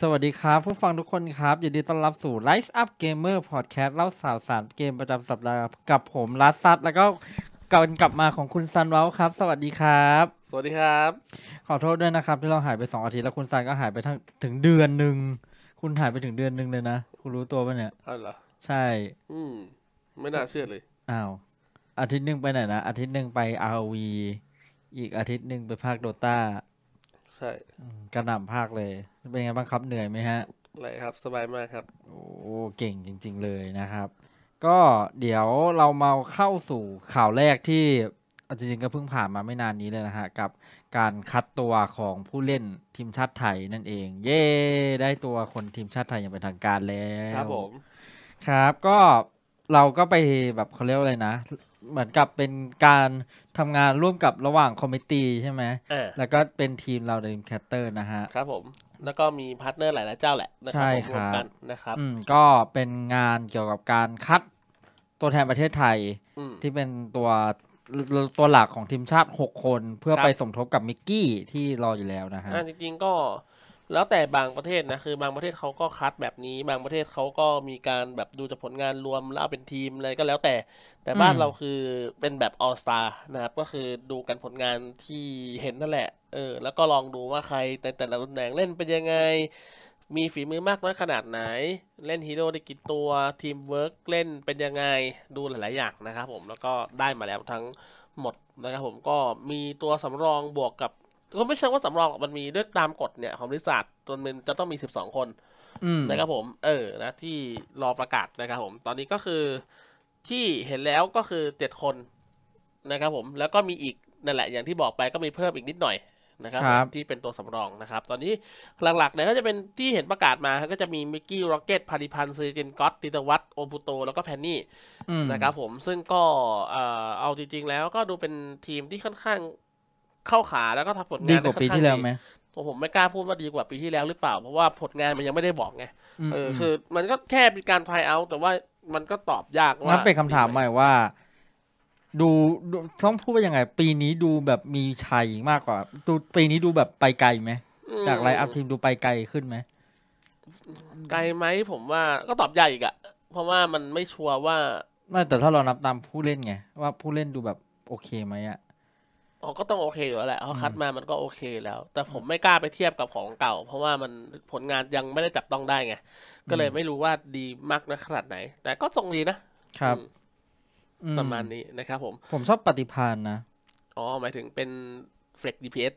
สวัสดีครับ ผู้ฟังทุกคนครับยินดีต้อนรับสู่ Rise Up Gamer Podcast เล่าสาวสารเกมประจำสัปดาห์กับผม ลัสซัตแล้วก็กัรกลับมาของคุณซันเว้าครับ สวัสดีครับ สวัสดีครับ ขอโทษด้วยนะครับ ที่เราหายไป 2 อาทิตย์แล้วคุณซันก็หายไปทั้งถึงเดือนหนึ่งคุณหายไปถึงเดือนหนึ่งเลยนะคุณรู้ตัวปะเนี่ยอ้าวเหรอใช่ อืมไม่น่าเชื่อเลยอ้าว อาทิตย์หนึ่งไปไหนนะอาทิตย์หนึ่งไป RV อีกอาทิตย์หนึ่งไปภาคโดตาช่กระหน่ำภาคเลย เป็นไงบ้างครับเหนื่อยไหมฮะเหนื่อยครับ สบายมากครับ โอ้เก่งจริงๆเลยนะครับ ก็เดี๋ยวเรามาเข้าสู่ข่าวแรกที่จริงๆก็เพิ่งผ่านมาไม่นานนี้เลยนะฮะ กับการคัดตัวของผู้เล่นทีมชาติไทยนั่นเอง เย้ได้ตัวคนทีมชาติไทยอย่างเป็นทางการแล้ว ครับผม ครับ ก็เราก็ไปแบบเขาเรียกอะไรนะเหมือนกับเป็นการทำงานร่วมกับระหว่างคอมมิตี้ใช่ไหม แล้วก็เป็นทีมเราในแคตเตอร์นะฮะ ครับผม แล้วก็มีพาร์ทเนอร์หลายๆเจ้าแหละ ใช่ครับนะครับก็เป็นงานเกี่ยวกับการคัดตัวแทนประเทศไทย ที่เป็นตัวตัวหลักของทีมชาติ 6 คนเพื่อไปสมทบกับมิกกี้ที่รออยู่แล้วนะฮะจริงๆก็แล้วแต่บางประเทศนะคือบางประเทศเขาก็คัดแบบนี้บางประเทศเขาก็มีการแบบดูจากผลงานรวมแล้วเเป็นทีมอะไรก็แล้วแต่แต่บ้านเราคือเป็นแบบออสตานะครับก็คือดูกันผลงานที่เห็นนั่นแหละเออแล้วก็ลองดูว่าใครแต่แต่ละตำแหน่งเล่นเป็นยังไง มีฝีมือมากน้อยขนาดไหน เล่นฮีโร่ได้กี่ตัวทีมเวิร์กเล่นเป็นยังไงดูหลายๆ อย่างนะครับผมแล้วก็ได้มาแล้วทั้งหมดนะครับผมก็มีตัวสำรองบวกกับก็ไม่ใช่ว่าสำรองหรอกมันมีด้วยตามกฎเนี่ย ของบริษัทจนมันจะต้องมี 12 คนนะครับ ผม เออนะที่รอประกาศนะครับ ผม ตอนนี้ก็คือที่เห็นแล้วก็คือเจ็ดคน นะครับ ผมแล้วก็มีอีกนั่นแหละอย่างที่บอกไปก็มีเพิ่มอีกนิดหน่อย นะครับรบที่เป็นตัวสำรองนะครับ ตอนนี้หลักๆเนี่ยก็จะเป็นที่เห็นประกาศมาก็จะมีมิกกี้โรเกตพาริพันธ์ซีเจนก็ตติตวัตโอปุโตแล้วก็แพนนี่นะครับผมซึ่งก็เอาจริงๆแล้วก็ดูเป็นทีมที่ค่อนข้างเข้าขาแล้วก็ทำผลงานดีกว่าปีที่แล้วไหมผมไม่กล้าพูดว่าดีกว่าปีที่แล้วหรือเปล่าเพราะว่าผลงานมันยังไม่ได้บอกไงเออคือมันก็แค่เป็นการทายเอาแต่ว่ามันก็ตอบยากว่าเป็นคำถามใหม่ว่า ดูต้องพูดว่ายังไงปีนี้ดูแบบมีชัยมากกว่าดูปีนี้ดูแบบไปไกลไหมจากไลน์อัพทีมดูไปไกลขึ้นไหมไกลไหมผมว่าก็ตอบยากอีกอะเพราะว่ามันไม่ชัวร์ว่าไม่แต่ถ้าเรานับตามผู้เล่นไงว่าผู้เล่นดูแบบโอเคไหมอะอ๋อก็ต้องโอเคอยู่แล้วแหละเขาคัดมามันก็โอเคแล้ว แต่ผมไม่กล้าไปเทียบกับของเก่า เพราะว่ามันผลงานยังไม่ได้จับต้องได้ไง ก็เลยไม่รู้ว่าดีมากนะขนาดไหน แต่ก็ทรงดีนะครับประมาณนี้นะครับผม ผมชอบปฏิพานนะ อ๋อ หมายถึงเป็นเฟล็กดีพีเอส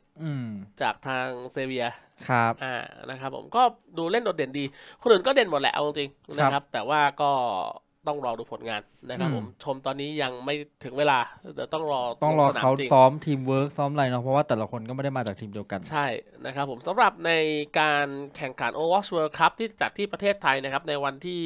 จากทางเซเวีย ครับ อ่า นะครับผมก็ดูเล่นโดดเด่นดี คนอื่นก็เด่นหมดแหละ เอาจริงนะครับ แต่ว่าก็ต้องรอดูผลงานนะครับผมชมตอนนี้ยังไม่ถึงเวลาเดี๋ยวต้องรอ ต้องรอเขาซ้อมทีมเวิร์กซ้อมอะไรเนาะเพราะว่าแต่ละคนก็ไม่ได้มาจากทีมเดียวกันใช่นะครับผมสำหรับในการแข่งขัน Overwatch World Cup ที่จัดที่ประเทศไทยนะครับในวันที่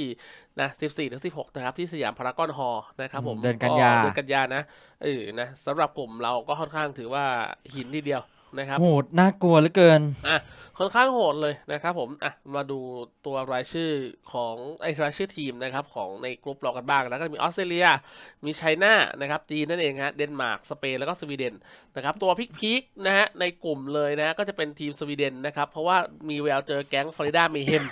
นะ14ถึง16 นะครับที่สยามพารากอนฮอล์นะครับผมเดือนกันยาเดือนกันยานะเออนะสำหรับกลุ่มเราก็ค่อนข้างถือว่าหินทีเดียวนะครับโหดน่ากลัวเหลือเกิน อ่ะค่อนข้างโหดเลยนะครับผม อ่ะมาดูตัวรายชื่อของไอ้รายชื่อทีมนะครับ ของในกลุ่มเรากันบ้างแล้วก็มีออสเตรเลีย มีไชน่านะครับ จีนนั่นเองฮะ เดนมาร์ก สเปน แล้วก็สวีเดนนะครับ ตัวพิกพกนะฮะในกลุ่มเลยนะ ก็จะเป็นทีมสวีเดนนะครับ เพราะว่ามีแววเจอแก๊งฟลอริดาเมเฮม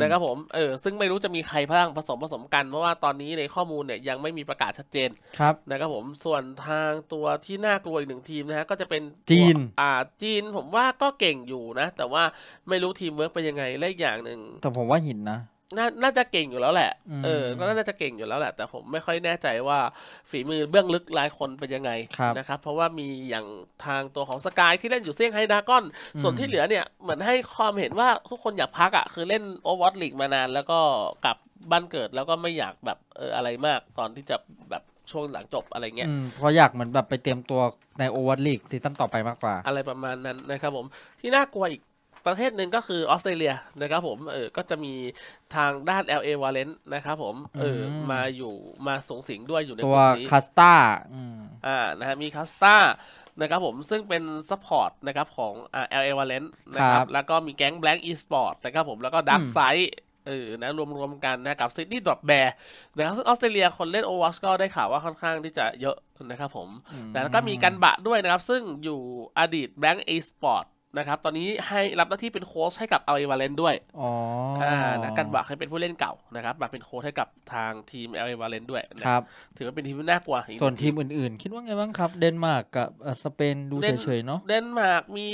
นะครับผม เออ ซึ่งไม่รู้จะมีใครพลังผสมผสมกัน เพราะว่าตอนนี้ในข้อมูลเนี่ยยังไม่มีประกาศชัดเจน ครับ นะครับผม ส่วนทางตัวที่น่ากลัวอีกหนึ่งทีมนะฮะ ก็จะเป็นจีน อ่า จีน ผมว่าก็เก่งอยู่นะ แต่ว่าไม่รู้ทีมเวิร์กไปยังไงเลขอย่างหนึ่ง แต่ผมว่าหินนะนน่าจะเก่งอยู่แล้วแหละ เออ ก็น่าจะเก่งอยู่แล้วแหละ แต่ผมไม่ค่อยแน่ใจว่าฝีมือเบื้องลึกรายคนเป็นยังไงนะครับ เพราะว่ามีอย่างทางตัวของสกายที่เล่นอยู่เซี่ยงไฮ้ดาก้อน ส่วนที่เหลือเนี่ยเหมือนให้ความเห็นว่าทุกคนอยากพักอะ่ะ คือเล่นโอเวอร์ลีกมานานแล้วก็กลับบ้านเกิดแล้วก็ไม่อยากแบบเอออะไรมากตอนที่จะแบบช่วงหลังจบอะไรเงี้ย เพราะอยากเหมือนแบบไปเตรียมตัวในโอเวอร์ลีกซีซั่นต่อไปมากกว่า อะไรประมาณนั้นนะครับผมที่น่ากลัวอีกประเทศหนึ่งก็คือออสเตรเลียนะครับผม เออก็จะมีทางด้าน LA v a l e n t นะครับผม เออมาอยู่มาสงสิงด้วยอยู่ในตัวคัสตาอ่า นะฮะ มีคัสตานะครับผม ซึ่งเป็นซัพพอร์ตนะครับของอ่า LA v a l e n t นะครับ แล้วก็มีแก๊ง Black Esport นะครับผม แล้วก็ Dark Side เออนะรวมๆกันนะกับซิดนีย์ดรอปแบร์นะครับซึ่งออสเตรเลียคนเล่นโอว c h ก็ได้ข่าวว่าค่อนข้างที่จะเยอะนะครับผมแล้วก็มีกันบะด้วยนะครับ ซึ่งอยู่อดีตแบงก์เอสปอร์ตนะครับ ตอนนี้ให้รับหน้าที่เป็นโค้ชให้กับเอาเอวาเลนด้วย อ๋อ่านะกันบาเคยเป็นผู้เล่นเก่านะครับมาเป็นโค้ชให้กับทางทีมเอาเอวาเลนด้วยครับ ถือว่าเป็นทีมที่น่ากลัวส่วนทีมอื่นๆ คิดว่าไงบ้างครับ เดนมาร์กกับสเปนดูเฉยๆเนาะ เดนมาร์กมี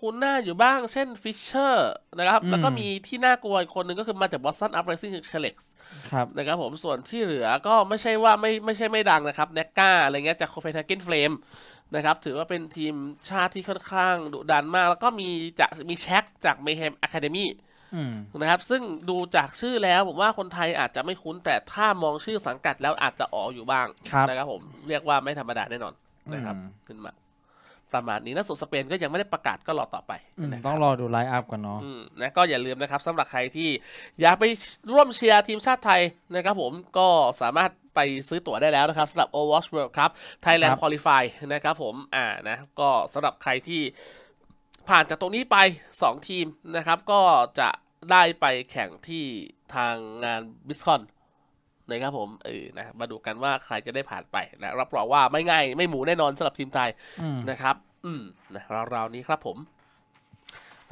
คุ้นนหน้าอยู่บ้าง เช่นฟิชเชอร์นะครับ แล้วก็มีที่น่ากลัวอีกคนหนึ่งก็คือมาจากบอสตันอัพเรซิ่งคือเคเล็กซ์ครับ นะครับผม ส่วนที่เหลือก็ไม่ใช่ว่าไม่ไม่ใช่ไม่ดังนะครับเนก้าอะไรเงี้ยจากโคเปนเฮเกนเฟรมนะครับถือว่าเป็นทีมชาติที่ค่อนข้างดุดันมาก แล้วก็มีจะมีแช็คจากเมเฮมอะคาเดมี่นะครับ ซึ่งดูจากชื่อแล้วผมว่าคนไทยอาจจะไม่คุ้นแต่ถ้ามองชื่อสังกัดแล้วอาจจะอ๋ออยู่บ้างนะครับผม เรียกว่าไม่ธรรมดาแน่นอนนะครับ ขึ้นมาประมาณนี้นะส่วนสเปนก็ยังไม่ได้ประกาศก็รอต่อไป ต้องรอดูไลฟ์อัพก่อนเนาะนะก็อย่าลืมนะครับสำหรับใครที่อยากไปร่วมเชียร์ทีมชาติไทยนะครับ ผมก็สามารถไปซื้อตั๋วได้แล้วนะครับสำหรับ Overwatch World ครับ Thailand Qualify นะครับ ผมอ่านะก็สำหรับใครที่ผ่านจากตรงนี้ไป 2 ทีมนะครับก็จะได้ไปแข่งที่ทางงานบิสคอนนะครับผมเออนะมาดูกันว่าใครจะได้ผ่านไปนะรับรองว่าไม่ง่ายไม่หมูแน่นอนสำหรับทีมไทยนะครับอืมนะราวๆนี้ครับผม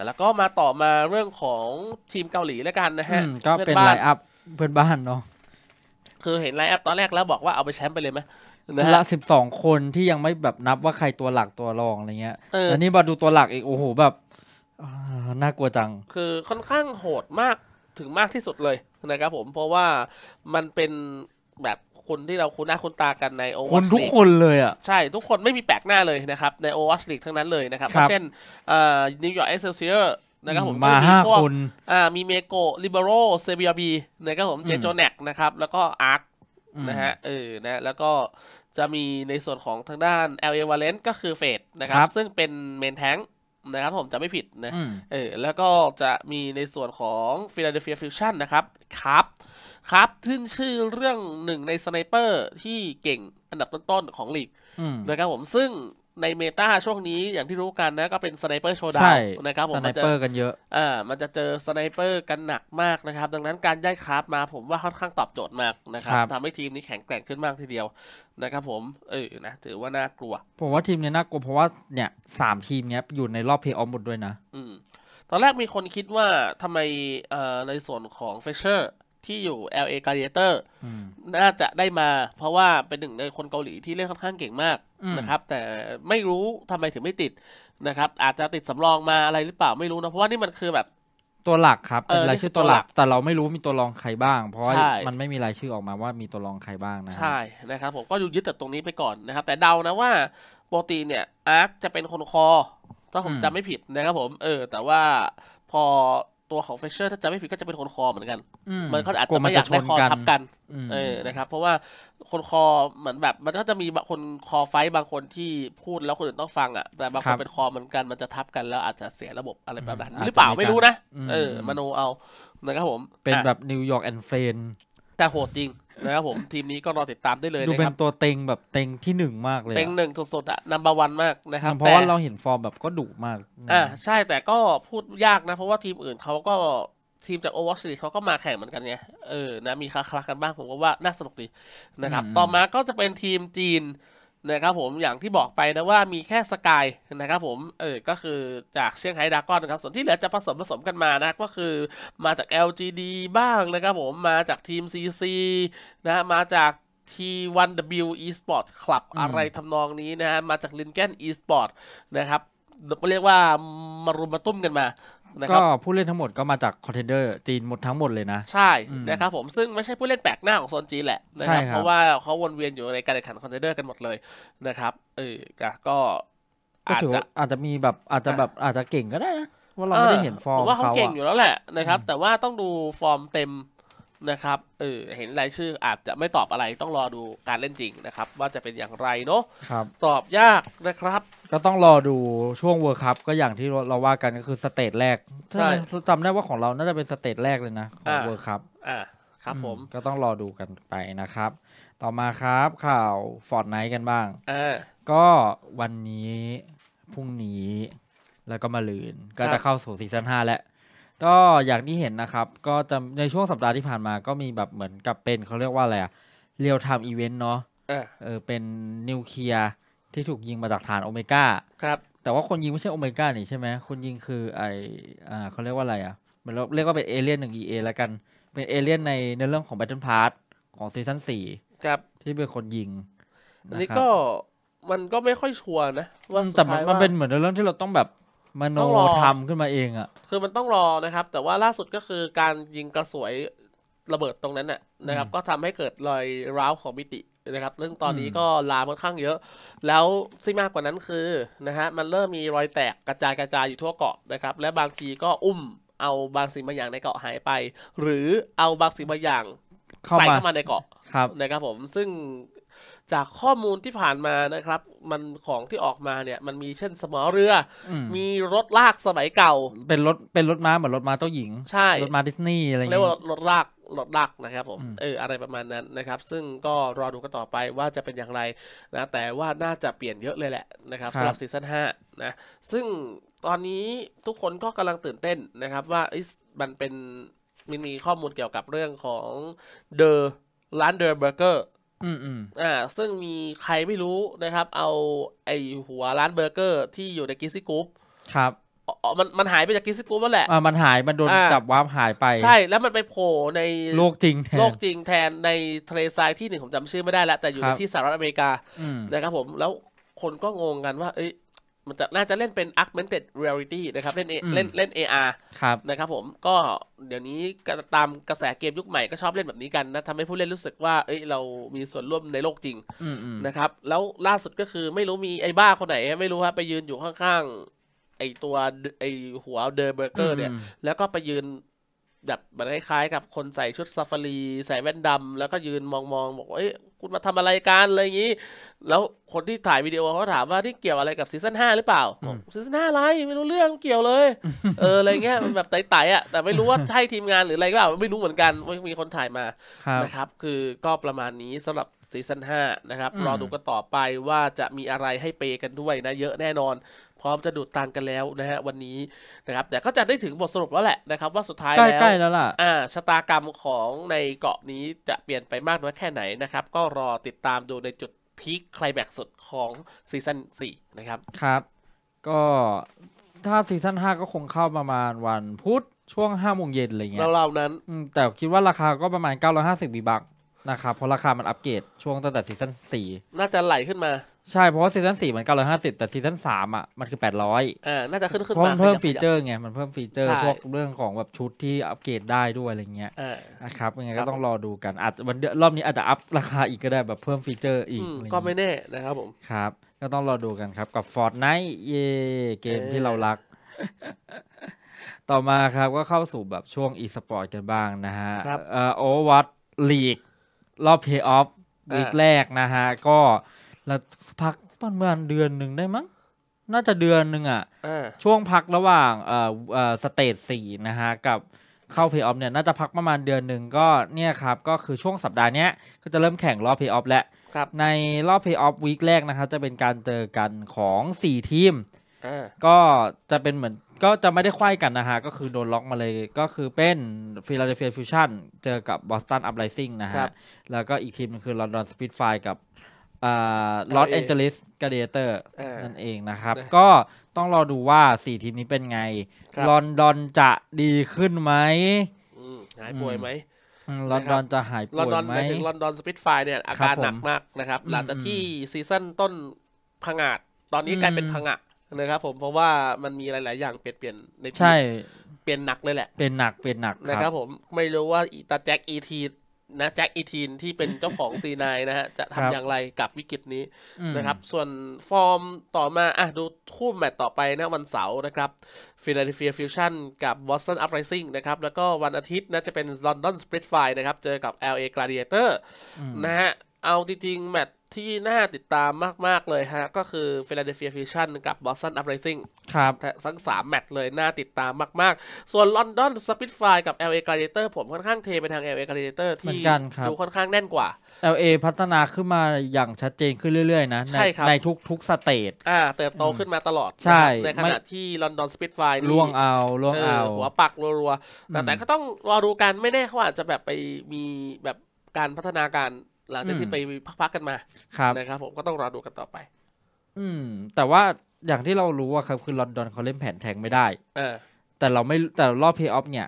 แล้วก็มาต่อมาเรื่องของทีมเกาหลีแล้วกันนะฮะก็เป็นไลน์อัพเพื่อนบ้านเนาะคือเห็นไลน์อปตอนแรกแล้วบอกว่าเอาไปแชมป์ไปเลยไหมละสิบสองคนที่ยังไม่แบบนับว่าใครตัวหลักตัวรองอะไรเงี้ยแล้วนี่มาดูตัวหลักอีก โอ้โห แบบน่ากลัวจัง คือค่อนข้างโหดมากถึงมากที่สุดเลยนะครับผมเพราะว่ามันเป็นแบบคนที่เราคุ้นหน้าคุ้นตากันในโอวัสคนทุกคนเลยอ่ะ ใช่ทุกคนไม่มีแปลกหน้าเลยนะครับ ในโอวัสลีกทั้งนั้นเลยนะครับเช่นนิวยอร์กเอ็กเซลเซียร์นะครับผมมาห้าคนอ่ามีเมโกลิเบโรเซเบียบีนะครับผมเจโจแนกนะครับ แล้วก็อาร์คนะฮะเออนะแล้วก็จะมีในส่วนของทางด้านเออเ v เ l นต์ก็คือเฟดนะครับซึ่งเป็นเมนแทงนะครับผมจะไม่ผิดนะเออแล้วก็จะมีในส่วนของฟิลาเดลเฟียฟิวชั่นนะครับครับครับขึ้นชื่อเรื่องหนึ่งในสไนเปอร์ที่เก่งอันดับต้นๆของลีกนะครับผมซึ่งในเมตาช่วงนี้อย่างที่รู้กันนะก็เป็นสไนเปอร์โชว์ดาวนะครับผมสไนเปอร์กันเยอะอ่ามันจะเจอสไนเปอร์กันหนักมากนะครับ ดังนั้นการย้ายคราฟมาผมว่าค่อนข้างตอบโจทย์มากนะครับทำให้ทีมนี้แข็งแกร่งขึ้นมากทีเดียวนะครับผมเออนะถือว่าน่ากลัว ผมว่าทีมนี้น่ากลัว เพราะว่าเนี่ยสามทีมเนี้ยอยู่ในรอบเพย์ออฟหมดด้วยนะอืมตอนแรกมีคนคิดว่าทำไมเอ่อในส่วนของเฟเชอร์ที่อยู่ LA Gladiator น่าจะได้มาเพราะว่าเป็นหนึ่งในคนเกาหลีที่เล่นค่อนข้างเก่งมากนะครับ แต่ไม่รู้ทำไมถึงไม่ติดนะครับ อาจจะติดสำรองมาอะไรหรือเปล่าไม่รู้นะเพราะว่านี่มันคือแบบ ตัวหลักครับเป็นรายชื่อตัวหลักแต่เราไม่รู้มีตัวรองใครบ้าง เพราะมันไม่มีรายชื่อออกมาว่ามีตัวรองใครบ้างนะใช่นะครับ ผมก็ยึดแต่ตรงนี้ไปก่อนนะครับ แต่เดานะว่าโปรตีเนี่ยอาร์คจะเป็นคนคอ ถ้าผมจำไม่ผิดนะครับผมเออ แต่ว่าพอตัวของเฟเชอร์ถ้าจะไม่ผิดก็จะเป็นคนคอเหมือนกัน มันก็อาจจะไม่อยากได้คอทับกัน เออ นะครับ เพราะว่าคนคอเหมือนแบบมันก็จะมีคนคอไฟบางคนที่พูดแล้วคนอื่นต้องฟังอ่ะ แต่บางคนเป็นคอเหมือนกันมันจะทับกันแล้วอาจจะเสียระบบอะไรแบบนั้นหรือเปล่าไม่รู้นะเออมโนเอา นะครับผม เป็นแบบนิวยอร์กแอนด์เฟนแต่โหดจริงนะครับผมทีมนี้ก็รอติดตามได้เลยดูเป็นตัวเต็งแบบเต็งที่หนึ่งมากเลย เต็งหนึ่งสดๆอะนัมเบอร์วันมากนะครับเพราะว่าเราเห็นฟอร์มแบบก็ดุมากอ่าใช่แต่ก็พูดยากนะเพราะว่าทีมอื่นเขาก็ทีมจากโอเวลรสซีเขาก็มาแข่งเหมือนกันไงเออนะมีคลาคลากันบ้างผมก็ว่าน่าสนุกดีนะครับ ต่อมาก็จะเป็นทีมจีนนะครับผมอย่างที่บอกไปนะว่ามีแค่สกายนะครับผมเออก็คือจากเชียงไฮ้ดากอนนะครับ ส่วนที่เหลือจะผสมผสมกันมานะก็คือมาจาก LGD บ้างนะครับผมมาจากทีม CC นะมาจาก T1W Esports Club อะไรทำนองนี้นะฮะมาจากลินแกน Esports นะครับเรียกว่ามารุมมาตุ้มกันมานะครับก็ผู้เล่นทั้งหมดก็มาจากคอนเทนเดอร์จีนหมดทั้งหมดเลยนะ ใช่นะครับผมซึ่งไม่ใช่ผู้เล่นแปลกหน้าของโซนจีนแหละนะครับเพราะว่าเขาวนเวียนอยู่ในการแข่งขันคอนเทนเดอร์กันหมดเลยนะครับเออก็อาจจะอาจจะมีแบบอาจจะแบบอาจจะเก่งก็ได้นะ ว่าเราไม่ได้เห็นฟอร์มเขาเขาเก่งอยู่แล้วแหละนะครับ แต่ว่าต้องดูฟอร์มเต็มนะครับ เออ เห็นรายชื่ออาจจะไม่ตอบอะไรต้องรอดูการเล่นจริงนะครับ ว่าจะเป็นอย่างไรเนาะ ครับ ตอบยากนะครับ ก็ต้องรอดูช่วงเวิร์คับก็อย่างที่เราว่ากันก็คือสเตจแรก ใช่จำได้ว่าของเราน่าจะเป็นสเตจแรกเลยนะของเวิร์คับอ่าครับผม ก็ต้องรอดูกันไปนะครับ ต่อมาครับข่าวฟอร์ดไนท์กันบ้างเออก็วันนี้ พรุ่งนี้แล้วก็มาลืน ก็จะเข้าสู่ซีซั่นาแล้วก็อย่างที่เห็นนะครับ ก็จะในช่วงสัปดาห์ที่ผ่านมาก็มีแบบเหมือนกับเป็นเขาเรียกว่าอะไรอะเรียลไทม์อีเวนต์เนาะเออเป็นนิวเคลียร์ที่ถูกยิงมาจากฐานโอเมก้าครับ แต่ว่าคนยิงไม่ใช่โอเมก้านี่ใช่ไหมคนยิงคือ ไออ่าเขาเรียกว่าอะไรอะมันเรียกว่าเป็นเอเลี่ยนหนึ่งเอแล้วกันเป็นเอเลี่ยนในในเรื่องของแบทเทิลพาร์ทของซีซั่นสี่ครับ ที่เป็นคนยิง อันนี้ก็มันก็ไม่ค่อยชัวร์นะว่าแต่มันมันเป็นเหมือนเรื่องที่เราต้องแบบมโนต้องรอทำขึ้นมาเองอ่ะ คือมันต้องรอนะครับ แต่ว่าล่าสุดก็คือการยิงกระสวยระเบิดตรงนั้นน่ะนะครับ ก็ทำให้เกิดรอยร้าวของมิตินะครับ เรื่องตอนนี้ก็ลามค่อนข้างเยอะ แล้วที่มากกว่านั้นคือนะฮะมันเริ่มมีรอยแตกกระจายกระจายอยู่ทั่วเกาะนะครับ และบางทีก็อุ้มเอาบางสิ่งบางอย่างในเกาะหายไป หรือเอาบางสิ่งบางอย่างาใส่เข้ามาในเกาะนะครับผมซึ่งจากข้อมูลที่ผ่านมานะครับมันของที่ออกมาเนี่ยมันมีเช่นสมอเรือ มีรถลากสมัยเก่า เป็นรถเป็นรถม้าเหมือนรถม้าเจ้าหญิงใช่รถม้าดิสนีย์อะไรอย่างเงี้ยเรียกว่ารถลากรถลากนะครับผมเอออะไรประมาณนั้นนะครับซึ่งก็รอดูกันต่อไปว่าจะเป็นอย่างไรนะแต่ว่าน่าจะเปลี่ยนเยอะเลยแหละนะครับสำหรับซีซั่นห้านะซึ่งตอนนี้ทุกคนก็กำลังตื่นเต้นนะครับว่าอมันเป็นมีมีข้อมูลเกี่ยวกับเรื่องของเดอร้านเดอะเบอร์เกอร์อืมอืมอ่าซึ่งมีใครไม่รู้นะครับเอาไอหัวร้านเบอร์เกอร์ที่อยู่ในกิซี่กรุ๊ปครับมันมันหายไปจากกิซี่กรุ๊ปแล้วแหละอ่ามันหายมันโดนจับวาร์ปหายไป ใช่แล้วมันไปโผล่ในโลกจริง โลกจริงแทนในทะเลทรายที่หนึ่งผมจำชื่อไม่ได้แล้วแต่อยู่ในที่สหรัฐอเมริกานะครับผม แล้วคนก็งงกันว่า เอ้ยมันจะน่าจะเล่นเป็น augmented reality นะครับ เล่นเล่นเล่น AR ครับนะครับผมก็เดี๋ยวนี้ตามกระแสเกมยุคใหม่ก็ชอบเล่นแบบนี้กันนะทำให้ผู้เล่นรู้สึกว่า เอ้ย เรามีส่วนร่วมในโลกจริง นะครับ แล้วล่าสุดก็คือไม่รู้มีไอ้บ้าคนไหน ไม่รู้ับไปยืนอยู่ข้างๆ ไอ้ตัว ไอ้หัวเดอร์เบอร์เกอร์เนี่ย แล้วก็ไปยืนแบบมนคล้ายๆกับคนใส่ชุดซาฟารีใส่แว่นดำ แล้วก็ยืนมองๆบอกว่าเอ้ยคุณมาทำอะไรกันอะไรอย่างนี้ แล้วคนที่ถ่ายวิดีโอเขาถามว่าที่เกี่ยวอะไรกับซีซั่นห้าหรือเปล่าซีซั่นห้าอะไรไม่รู้เรื่องเกี่ยวเลย เอออะไรเงี้ยมันแบบไต่ๆอ่ะแต่ไม่รู้ว่าใช่ทีมงานหรืออะไรก็ไม่รู้เหมือนกันว่ามีคนถ่ายมานะครับคือก็ประมาณนี้สำหรับซีซั่นห้านะครับรอดูกันต่อไปว่าจะมีอะไรให้เปกันด้วยนะเยอะแน่นอนร้อมจะดูดตังกันแล้วนะฮะวันนี้นะครับ แต่ก็จะได้ถึงบทสรุปแล้วแหละนะครับ ว่าสุดท้ายแล้ว ใกล้แล้วล่ะ อ่า ชะตากรรมของในเกาะนี้จะเปลี่ยนไปมากน้อยแค่ไหนนะครับ ก็รอติดตามดูในจุดพีคไคลแบ็กสุดของซีซั่น4นะครับครับ ก็ถ้าซีซั่น5 ก็คงเข้าประมาณวันพุธช่วง5โมงเย็นอะไรเงี้ยเราๆนั้นแต่คิดว่าราคาก็ประมาณ 950บีบักนะครับเพราะราคามันอัปเกรดช่วงตั้งแต่ซีซั่น4น่าจะไหลขึ้นมาใช่เพราะว่าซีซั่นสี่มันเก้าร้อยห้าสิบแต่ซีซั่นสามอ่ะมันคือแปดร้อยเออน่าจะขึ้นขึ้นเพราะมาเพิ่มฟีเจอร์ไงมันเพิ่มฟีเจอร์พวกเรื่องของแบบชุดที่อัปเกรดได้ด้วยอะไรเงี้ยเออนะครับยังไงก็ต้องรอดูกันอาจจะวันเดือนรอบนี้อาจจะอัพราคาอีกก็ได้แบบเพิ่มฟีเจอร์อีกก็ไม่แน่นะครับผมครับ ก็ต้องรอดูกันครับ กับ Fortnite เย่เกมที่เรารัก ต่อมาครับก็เข้าสู่แบบช่วงอีสปอร์ตกันบ้างนะฮะครับเอ่อตลีกรอบเพย์ออฟลีกแรกนะฮะก็แล้วพักประมาณเดือนหนึ่งได้มั้ง น่าจะเดือนหนึ่งอ่ะ ช่วงพักระหว่างเอ่อเอ่อสเตจสี่นะฮะ กับเข้าเพย์ออฟเนี่ย น่าจะพักประมาณเดือนหนึ่งก็เนี่ยครับ ก็คือช่วงสัปดาห์นี้ก็จะเริ่มแข่งรอบเพย์ออฟแล้วในรอบเพย์ออฟวีคแรกนะครับจะเป็นการเจอกันของ 4 ทีม ก็จะเป็นเหมือนก็จะไม่ได้ควายกันนะฮะ ก็คือโดนล็อกมาเลย ก็คือเป็นฟิลาเดลเฟียฟิวชั่นเจอกับบอสตันอัพไรซิ่งนะฮะ แล้วก็อีกทีมนึงคือลอนดอนสปีดไฟกับลอสแอนเจลิสกาเดเตอร์นั่นเองนะครับก็ต้องรอดูว่าสี่ทีมนี้เป็นไงลอนดอนจะดีขึ้นไหมหายป่วยไหมลอนดอนจะหายป่วยไหมลอนดอนไปถึงลอนดอนสปิทไฟเนี่ยอาการหนักมากนะครับหลังจากที่ซีซั่นต้นพังอาด ตอนนี้กลายเป็นพังอะนะครับผมเพราะว่ามันมีหลาย ๆ อย่างเปลี่ยน เปลี่ยนในทีมเปลี่ยนหนักเลยแหละ เป็นหนักเป็นหนักนะครับผมไม่รู้ว่าอีตาแจ็คอีทีนะแจ็คอีทีน ที่เป็นเจ้าของซีนายนะฮะจะทำอย่างไรกับวิกฤตนี้ นะครับ ส่วนฟอร์มต่อมา อ่ะ ดู คู่แมตต์ต่อไปนะวันเสาร์นะครับ ฟิลาเดลเฟียฟิวชั่นกับวอสตัน อัพไรซิ่งนะครับ แล้วก็วันอาทิตย์นะ จะเป็น ลอนดอนสปริตไฟนะครับ เจอกับ LA Gladiator นะฮะเอาจริงๆแมตต์ที่น่าติดตามมากๆเลยฮะก็คือ p h ลาเดลเฟียฟิ u ชั่นกับบอสตันอัพ i ร i ิ่งครับทั้งสามแมตช์เลย น่าติดตามมาก ๆ ส่วนลอนดอนสปิ i ไฟกับ LA Gladiator ผมค่อนข้างเทไปทาง LA Gladiator ที่ดูค่อนข้างแน่นกว่า LA พัฒนาขึ้นมาอย่างชัดเจนขึ้นเรื่อยๆนะใในทุกทุกสเตจอ่าเติบโตขึ้นมาตลอดใช่ในขณะที่ลอนดอนสปิ i ไฟล่วงเอาล่วงเอา หัวปักรัวๆ แต่ก็ต้องรอดูกันไม่แน่เขาอาจจะแบบไปมีแบบการพัฒนาการหลังจากที่ไปพักๆกันมาครับนะครับ ผมก็ต้องรอดูกันต่อไป อืม แต่ว่าอย่างที่เรารู้ว่าครับ คือลอนดอนเขาเล่นแผนแทงไม่ได้ เออ แต่เราไม่แต่รอบเพย์ออฟเนี่ย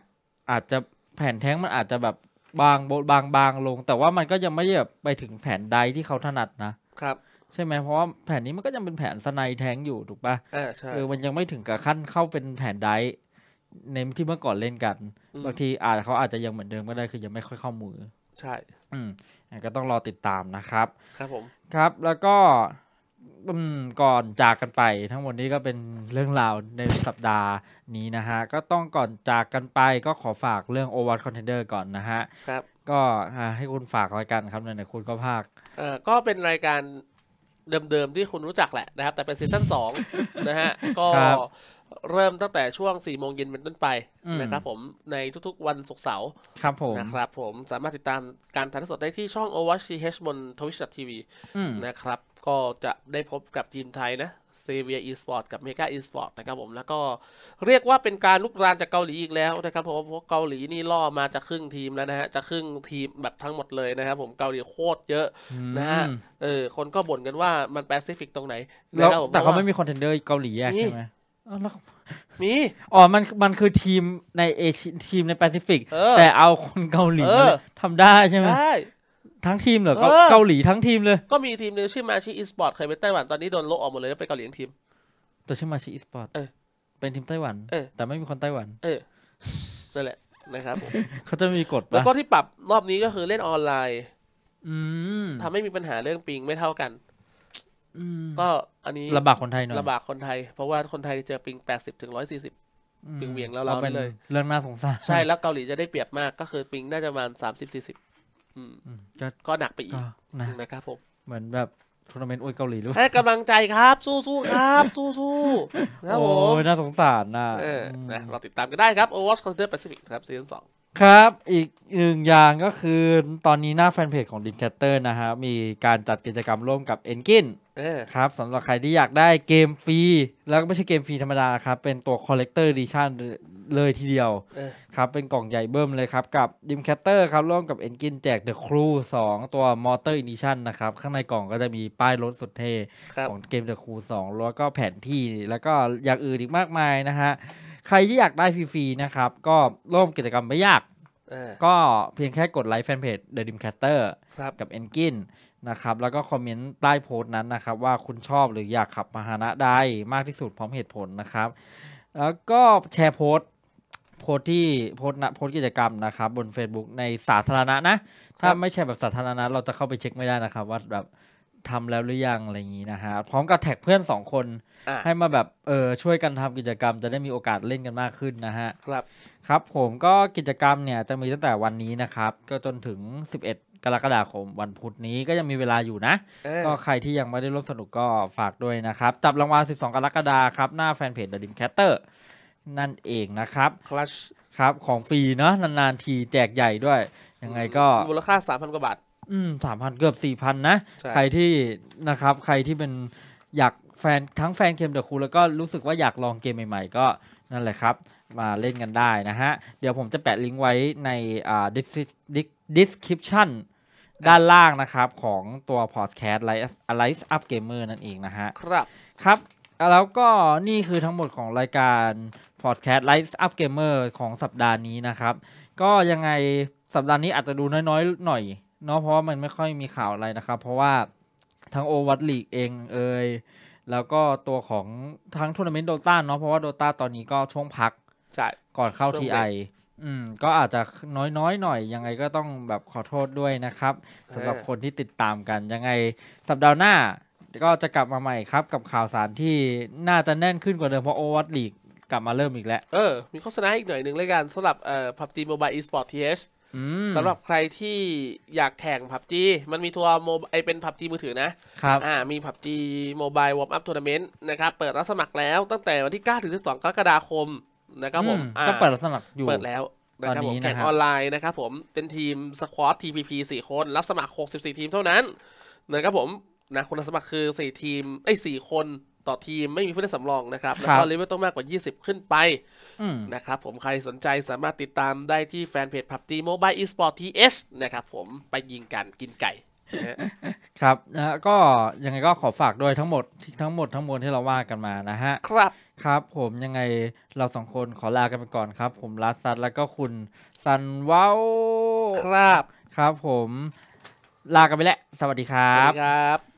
อาจจะแผนแทงมันอาจจะแบบบางบางบางลง แต่ว่ามันก็ยังไม่แบบไปถึงแผนใดที่เขาถนัดนะ ครับ ใช่ไหมเพราะว่าแผนนี้มันก็ยังเป็นแผนสไนแทงอยู่ถูกปะ่ะเออมันยังไม่ถึงกับขั้นเข้าเป็นแผนไดในที่เมื่อก่อนเล่นกันบางทีอาจเขาอาจจะยังเหมือนเดิมก็ได้คือยังไม่ค่อยเข้ามือ ใช่ อืมก็ต้องรอติดตามนะครับครับผมครับแล้วก็ก่อนจากกันไปทั้งหมดนี้ก็เป็นเรื่องราวในสัปดาห์นี้นะฮะ ก็ต้องก่อนจากกันไปก็ขอฝากเรื่อง o v e r Contender ก่อนนะฮะครับก็ให้คุณฝากรายการครับในไหนคุณก็ภาคเอ่อก็เป็นรายการเดิมๆที่คุณรู้จักแหละนะครับแต่เป็นซีซั่นสองนะฮะก็เริ่มตั้งแต่ช่วง4ี่โมงเย็นเป็นต้นไปนะครับผมในทุกๆ วันศุกร์เสาร์ครับผมนะครับผมสามารถติดตามการถ่ายทอดสดได้ที่ช่อง o v e r c h บน Twitch TV นะครับก็จะได้พบกับทีมไทยนะเซเวียอีสปอร์ตกับเมกาอีสปอร์ตนะครับผมแล้วก็เรียกว่าเป็นการลุกรานจากเกาหลีอีกแล้วนะครับผมเพราะเกาหลีนี่ล่อมาจะครึ่งทีมแล้วนะฮะจะครึ่งทีมแบบทั้งหมดเลยนะครับ ผมเกาหลีโคตรเยอะนะฮะเออ คนก็บ่นกันว่ามันแปซิฟิกตรงไหนแล้วแต่เขาไม่มีคอนเทนเดอร์เกาหลีใช่ไหมมีอ๋อ มัน มันคือทีมในเอเชียทีมในแปซิฟิกแต่เอาคนเกาหลีเออทำได้ใช่ไหมได้ทั้งทีมเหรอเกาหลีทั้งทีมเลย ก็มีทีมหนึ่งชื่อมาชิอีสปอร์ตเคยไปไต้หวันตอนนี้โดนโลออกหมดเลยแล้วไปเกาหลีททีมแต่ชื่อมาชิอีสปอร์ตเป็นทีมไต้หวันแต่ไม่มีคนไต้หวันนั่นแหละนะครับเขาจะมีกฎแล้วก็ที่ปรับรอบนี้ก็คือเล่นออนไลน์อืมทำให้มีปัญหาเรื่องปิงไม่เท่ากันก็อันนี้ลำบากคนไทยหน่อยลำบากคนไทยเพราะว่าคนไทยเจอปิงแปดสิบถึงร้อยสี่สิบปิงเวียงแล้ว เราไปเลยเรื่องน่าสงสาร ใช่แล้วเกาหลีจะได้เปรียบมาก ก็คือปิงน่าจะประมาณสามสิบสี่สิบก็หนักไปอีกนะครับผม เหมือนแบบทัวร์นาเมนต์อวยเกาหลีหรือให้กำลังใจครับสู้ ๆ ครับสู้ ๆ ครับผมโอ้ยน่าสงสารนะ เราติดตามกันได้ครับ Overwatch Counter Pacific ครับซีซั่นสองครับ อีกหนึ่งอย่างก็คือตอนนี้หน้าแฟนเพจของดินแคตเตอร์นะฮะมีการจัดกิจกรรมร่วมกับเอนกินครับสำหรับใครที่อยากได้เกมฟรีแล้วก็ไม่ใช่เกมฟรีธรรมดาครับ เป็นตัวอลเลกเตอร์ดิชั่นเลยทีเดียวครับเป็นกล่องใหญ่เบิ่มเลยครับ กับดิมแคตเตอร์ครับ ร่วมกับเอนกินแจกเดอะครูสองตัว m อ t o อ e d ดิชั่นะครับ ข้างในกล่องก็จะมีป้ายรถสุดเท่ของเกมอะครูสองแล้วก็แผนที่แล้วก็อย่างอื่นอีกมากมายนะฮะใครที่อยากได้ฟรีๆ นะครับ ก็ร่วมกิจกรรมไม่ยากก็เพียงแค่กดไลค์แฟนเพจเดอะดิมแคตเตอร์กับอ็นกินนะครับ แล้วก็คอมเมนต์ใต้โพสต์นั้นนะครับว่าคุณชอบหรืออยากขับพาหนะใดมากที่สุดพร้อมเหตุผลนะครับ แล้วก็แชร์โพสต์โพสที่โพสนะโพส์กิจกรรมนะครับ บน Facebook ในสาธารณะนะถ้าไม่ใช่แบบสาธารณะ เราจะเข้าไปเช็คไม่ได้นะครับว่าแบบทำแล้วหรือยังอะไรอย่างนี้นะฮะพร้อมกับแท็กเพื่อน 2 คน ให้มาแบบเออช่วยกันทำกิจกรรม จะได้มีโอกาสเล่นกันมากขึ้นนะฮะครับครับผมก็กิจกรรมเนี่ยจะมีตั้งแต่วันนี้นะครับก็จนถึง 11กรกฎาคมวันพุธนี้ก็ยังมีเวลาอยู่นะก็ใครที่ยังไม่ได้ร่วมสนุกก็ฝากด้วยนะครับ จับรางวัล12กรกฎาคมครับหน้าแฟนเพจ The d r e a m c a ต t e r นั่นเองนะครับคลัชครับของฟรีเนาะนานๆ ทีแจกใหญ่ด้วย ยังไงก็มูลค่า 3,000 กว่าบาท อืมสามพันเกือบสี่พันนะใใครที่นะครับใครที่เป็นอยากแฟนทั้งแฟนเกมเดอะคูลแล้วก็รู้สึกว่าอยากลองเกมใหม่ ๆ ก็นั่นแหละครับ มาเล่นกันได้นะฮะ เดี๋ยวผมจะแปะลิงก์ไว้ในอ่า description ด้านล่างนะครับของตัวพอดแคสต์ไล์อัพเกมเมอร์นั่นเองนะฮะครับครับ แล้วก็นี่คือทั้งหมดของรายการพอดแคสต์อัพเกมเมอร์ของสัปดาห์นี้นะครับ ก็ยังไงสัปดาห์นี้อาจจะดูน้อย ๆ หน่อยเนาะเพราะว่ามันไม่ค่อยมีข่าวอะไรนะครับ เพราะว่าทั้งโอวัตลีกเองเอยแล้วก็ตัวของทั้งทัวร์นาเมนต์โดตาเนาะเพราะว่าโดตาตอนนี้ก็ช่วงพักก่อนเข้าทีไออืมก็อาจจะน้อยน้อยหน่อยยังไงก็ต้องแบบขอโทษด้วยนะครับสำหรับคนที่ติดตามกันยังไงสัปดาห์หน้า ก็จะกลับมาใหม่ครับ กับข่าวสารที่น่าจะแน่นขึ้นกว่าเดิมเพราะโอวัตลีกกลับมาเริ่มอีกแล้ว เออมีโฆษณาอีกหน่อยหนึ่งเลยกันสำหรับเอ่อพับจีโมบายอีสปอร์ตทีเอชสำหรับใครที่อยากแข่งผับจีมันมีทัวร์โมไอเป็นผับจีมือถือนะ ครับ อ่า มีผับจีโมบายวอร์มอัพทัวร์นาเมนต์นะครับ เปิดรับสมัครแล้วตั้งแต่วันที่9ถึง12กรกฎาคมนะครับผมก็เปิดรับสมัครอยู่ เปิดแล้วนะครับผมแข่งออนไลน์นะครับผม เป็นทีมสควอต TPP ่คน รับสมัคร 64 ทีมเท่านั้นนะครับผมนะคนรับสมัครคือ 4ทีมไอ้4คนต่อทีมไม่มีผู้เล่นสำรองนะครับ แล้วก็เลเวลต้องมากกว่า 20 ขึ้นไปนะครับผมใครสนใจสามารถติดตามได้ที่แฟนเพจพับจีโมบายอีสปอร์ตทีเอนะครับผมไปยิงกันกินไก่ครับนะก็ยังไงก็ขอฝากด้วยทั้งหมดทั้งหมดทั้งมวลที่เราว่ากันมานะฮะครับครับ ผมยังไงเราสองคนขอลากันไปก่อนครับ ผมรัสซัดแล้วก็คุณซันว้าครับครับผมลากันไปแล้วสวัสดีครับ